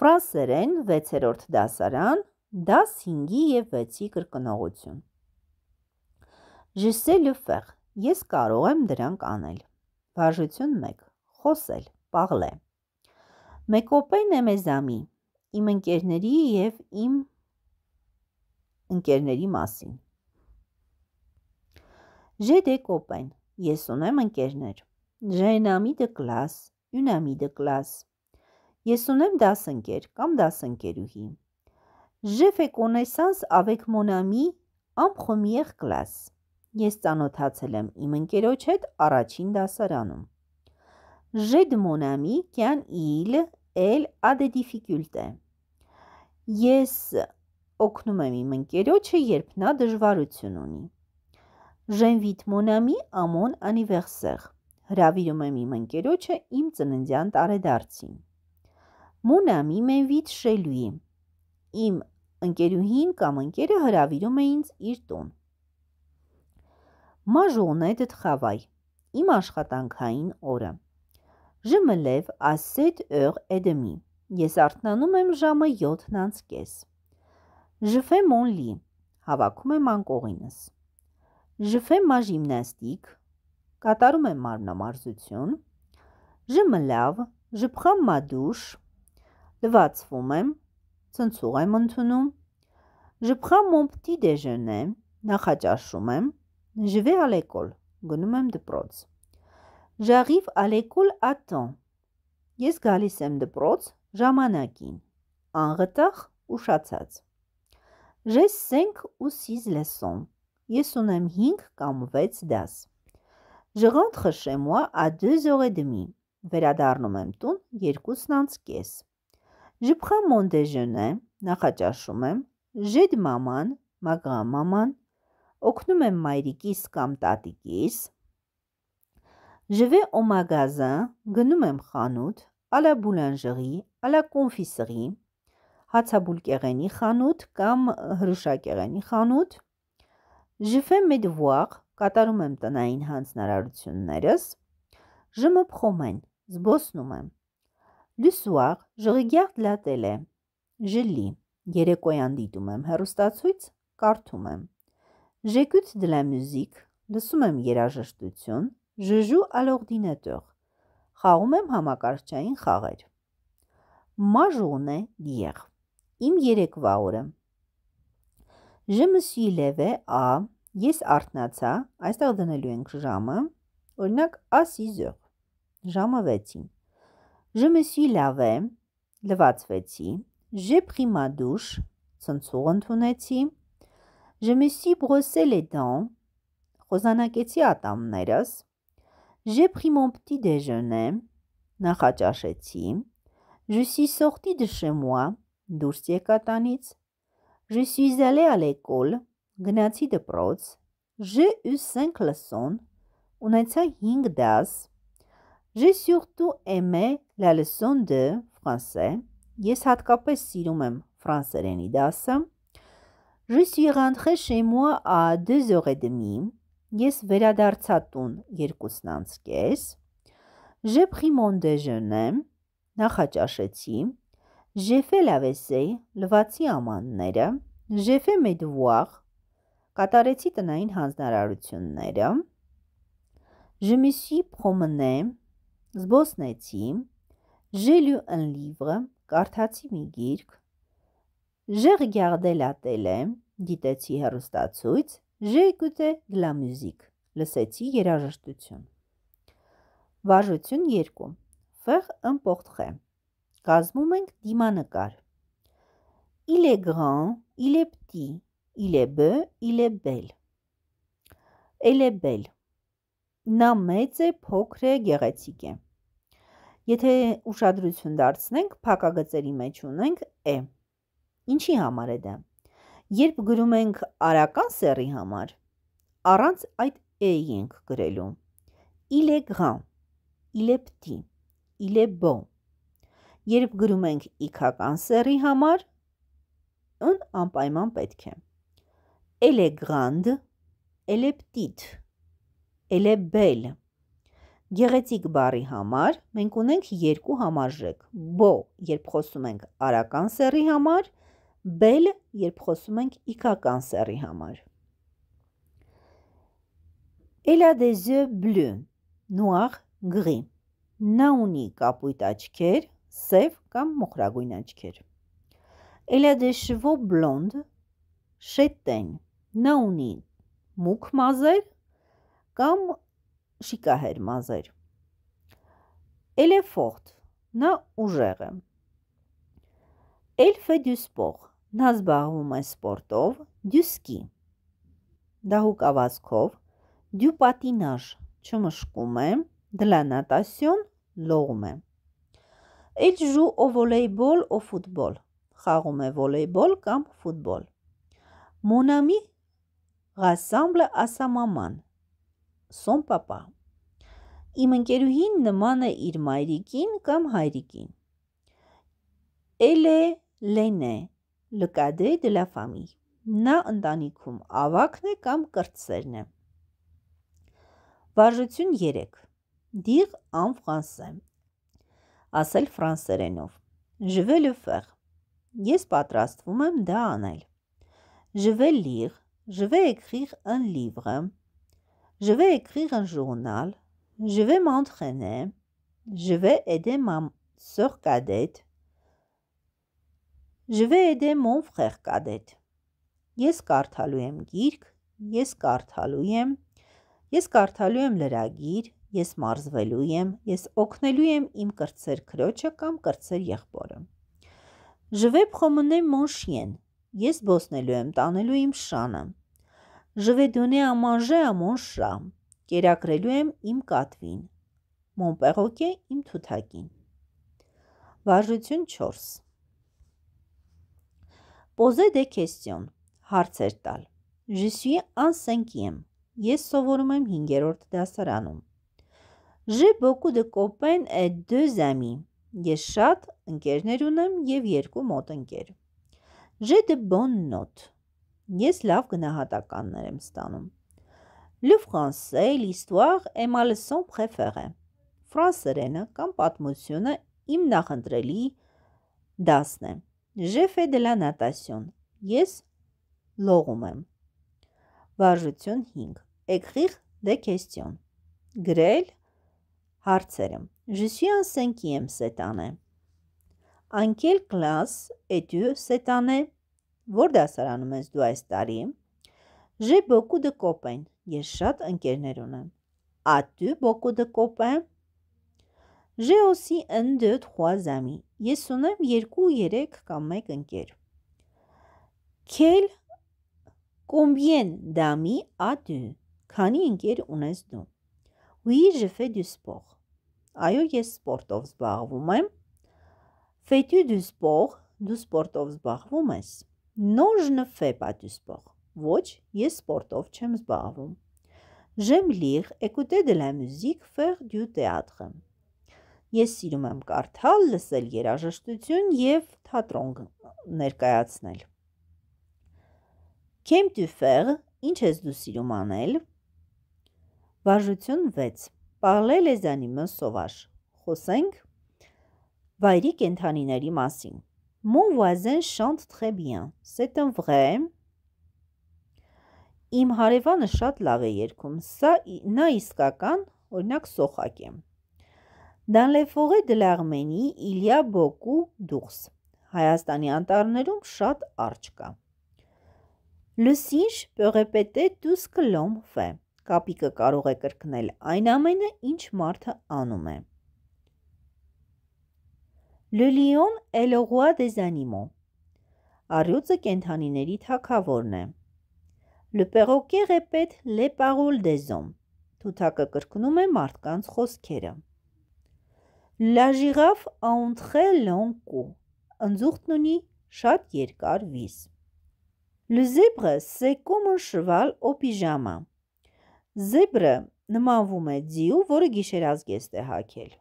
Ֆրանսերեն 6-րդ դասարան, դաս 5-ի եւ 6-ի կրկնողություն։ Je sais le faire. Ես կարող եմ դրանք անել։ Վարժություն 1. Խոսել, parler։ Մեկոպեն եմ եզամի իմ ընկերների եւ իմ ընկերների մասին։ J'ai des copains. Ես ունեմ ընկերներ։ J'ai un ami de classe, une amie de classe։ Ես ունեմ դասընկեր կամ դասընկերուհի։ Je fais connaissance avec mon ami en première classe։ Ես ծանոթացել եմ իմ ընկերոջ հետ առաջին դասարանում։ J'ai de mon ami qu'un il elle a des difficultés։ Ես օգնում եմ իմ ընկերոջը, երբ նա դժվարություն ունի։ J'invite mon ami à mon anniversaire։ Հրավիրում եմ իմ ընկերոջը իմ ծննդյան տարեդարձին։ Մոնամ իմենվիտ շելույի։ Իմ ընկերուհին կամ ընկերը հրավիրում է ինձ իր տուն։ Մաժոնե դտխավայ։ Իմ աշխատանքային օրը։ Ժամը լև ասետ օր էդեմի։ Ես արթնանում եմ ժամը 7-ն անցկես։ Ժֆե մոնլի։ Հավաքում եմ անկողինս։ Ժֆե մա ժիմնաստիկ։ Կատարում եմ մարմնամարզություն։ Ժամը լավ, ժփխամ մադուշ լվացվում եմ, ցնցուղ եմ ընդունում, ժպխա մոմպտի դեժնե, նախաճաշում եմ, ժվե ալեկոլ, գնում եմ դպրոց։ Ժաղիվ ալեկոլ ատոն։ Ես գալիս եմ դպրոց ժամանակին, անղտախ ուշացած։ Ժես սենք ու սիզ լեսոն։ Ես ունեմ 5 կամ 6 դաս։ Ժղանտ խշեմուա ա 2 զորե դմի։ Վերադառնում եմ տուն 2-ից անց կես։ Ժպխա մոնդեժնը նախաճաշում եմ, ժեդ մաման, մագա մաման, օգնում եմ մայրիկիս կամ տատիկիս, ժվե օմագազը գնում եմ խանութ, ալա բուլանժղի, ալա կոնֆիսղի, հացաբուլկեղենի խանութ կամ հրուշակեղենի խանութ, ժվեմ մեդ վաղ, կատարում եմ տնային հանձնարարություններս, ժմը պխոմ են, զբոսնում եմ, Le soir, je regarde la télé. Je lis. Երեկոյան դիտում եմ հեռուստացույց, կարդում եմ։ J'écoute de la musique, լսում եմ երաժշտություն, je joue à l'ordinateur. Խաղում եմ համակարգչային խաղեր։ Ma journée d'hier. Իմ երեկվա օրը։ Je me suis levé à ես արթնացա, այստեղ դնելու ենք ժամը, օրինակ à 6 heures։ Ժամը 6-ին։ Je me suis lavé, լվացվեցի, j'ai pris ma douche, ցնցուղ ընդունեցի, je me suis brossé les dents, խոզանակեցի ատամներս, j'ai pris mon petit déjeuner, նախաճաշեցի, je suis sorti de chez moi, դուրս եկա տանից, je suis allé à l'école, գնացի դպրոց, j'ai eu 5 leçons, ունեցա 5 դաս, J'ai surtout aimé la leçon de français. Ես հատկապես սիրում եմ ֆրանսերենի դասը։ Je suis rentré chez moi à 2h30. Ես վերադարձա տուն 2:30-ից։ J'ai pris mon déjeuner. Նախաճաշեցի։ J'ai fait la vaisselle. Լվացի ամանները։ J'ai fait mes devoirs. Կատարեցի տնային հանձնարարությունները։ Je me suis promené զբոսնեցի, ժելյու ըն լիվրը, կարթացի մի գիրք, ժեղ գյաղդելատել է, գիտեցի հեռուստացույց, ժեկուտե դլամյուզիկ, լսեցի երաժշտություն։ Վաժություն երկու, վեղ ըմպողտխե, կազմում ենք դիմանկար։ Իլ է գրան, իլ է պտի, իլ է բը, իլ է բել։ Էլ է բել, նա մեծ է, փոքր է, գեղեցիկ է։ Եթե ուշադրություն դարձնենք, փակագծերի մեջ ունենք է։ Ինչի համար է դա։ Երբ գրում ենք արական սեռի համար, առանց այդ է-ի ենք գրելու։ Il est grand, il est petit, il est beau։ Երբ գրում ենք իքական սեռի համար, ուն անպայման պետք է։ Elle est grande, elle est petite, elle est belle։ Գեղեցիկ բառի համար մենք ունենք երկու համարժեք. բո, երբ խոսում ենք արական սեռի համար, բել, երբ խոսում ենք իքական սեռի համար։ Էլա դեզ բլու, նուար գրի։ Նա ունի կապույտ աչքեր, սև կամ մոխրագույն աչքեր։ Էլա դե շվո բլոնդ, շետեն։ Նա ունի մուգ մազեր կամ շիկահեր մազեր։ Էլ է ֆորտ, նա ուժեղ է։ Էլֆ է դյուսպող, նա զբաղվում է սպորտով, դյուսկի։ Դահուկ ավազքով, դյու պատինաժ, չմշկում է, դլանատասյոն, լողում է։ Էլ ժու ո վոլեյբոլ, ո ֆուտբոլ, խաղում է վոլեյբոլ կամ ֆուտբոլ։ Մոնամի Ղասամբլը ասամաման, սոմպապա։ Իմ ընկերուհին նման է իր մայրիկին կամ հայրիկին։ Էլ է լենե, լկադե դե լա ֆամի։ Նա ընտանիքում ավակն է կամ կրտսերն է։ Վարժություն 3։ Դիր en français։ Ասել ֆրանսերենով։ Je vais le faire։ Ես պատրաստվում եմ դա անել։ Je vais lire, je vais écrire un livre։ Je vais écrire un journal. Je vais m'entraîner. Je vais aider ma soeur cadette. Je vais aider mon frère cadette. Ես կարդալու եմ գիրք, ես կարդալու եմ, ես կարդալու եմ լրագիր, ես մարզվելու եմ, ես օգնելու եմ իմ կրծեր քրոջը կամ կրծեր եղբորը։ Je vais promener mon chien. Ես բոսնելու եմ, տանելու իմ շանը։ Ժվեդյոնե ամանժե ամոն շրա, կերակրելու եմ իմ կատվին, մոնպեղոք է իմ թութակին։ Վարժություն 4 Պոզե դե քեստյոն, հարցեր տալ։ Ժիսուի անսենկիեմ, ես սովորում եմ հինգերորդ դասարանում։ Ժե բոկու դը դե կոպեն է դը զամի, ես շատ ընկերներ ունեմ և երկու մոտ ընկեր։ Ժե դը դե բոն նոտ, Ես լավ գնահատականներ եմ ստանում։ Le français, l'histoire et ma leçon préférée։ Ֆրանսերենը կամ պատմությունը իմ նախընտրելի դասն է։ J'ai fait de la natation։ Ես լողում եմ։ Վարժություն 5։ Écrire des questions։ Գրել հարցերը։ Je suis en 5e cette année։ En quelle classe es-tu cette année Որ դասարանում ես դու այս տարի։ Ժե բոկու դը կոպեն։ Ես շատ ընկերներ ունեմ։ Ա դու բոկու դը կոպեն։ Ժե օսի ըն դե թրուազ ամի։ Ես ունեմ 2, 3 կամ 1 ընկեր։ Քել կոմբիեն դամի ա դու։ Քանի ընկեր ունես դու։ Ուի ժե ֆե դու սպոր։ Այո, ես սպորտով զբաղվում եմ։ Ֆե դու դու սպոր, դու սպորտով զբաղվում ես։ Նոժնֆե պատյուսպող։ Ոչ, ես սպորտով չեմ զբաղվում։ J'aime lire, écouter de la musique, faire du théâtre։ Ես սիրում եմ կարդալ, լսել երաժշտություն եւ թատրոն ներկայացնել։ Qu'aimes-tu faire? Ինչ ես դու սիրում անել։ Վարժություն 6։ Parler les animaux sauvages։ Խոսենք վայրի կենթանիների մասին։ Mon voisin chante très bien. C'est un vrai. Իմ հարևանը շատ լավ է երգում։ Սա նա իսկական, օրինակ, սոխակ է։ Dans les forêts de l'Arménie, il y a beaucoup d'ours. Հայաստանի անտառներում շատ արջ կա։ Le singe peut répéter tout ce que l'homme fait. Կապիկը կարող է կրկնել այն ամենը, ինչ մարդը անում է։ Le lion est le roi des animaux. Առյուծը կենթանիների թակավորն է։ Le perroquet répète les paroles des hommes. Թութակը կրկնում է մարդկանց խոսքերը։ La girafe a un très long cou. Ընձուղտն ունի շատ երկար վիզ։ Le zèbre, c'est comme un cheval au pyjama. Zèbre նմանվում է ձիու, որը գիշերազգեստ է հագել։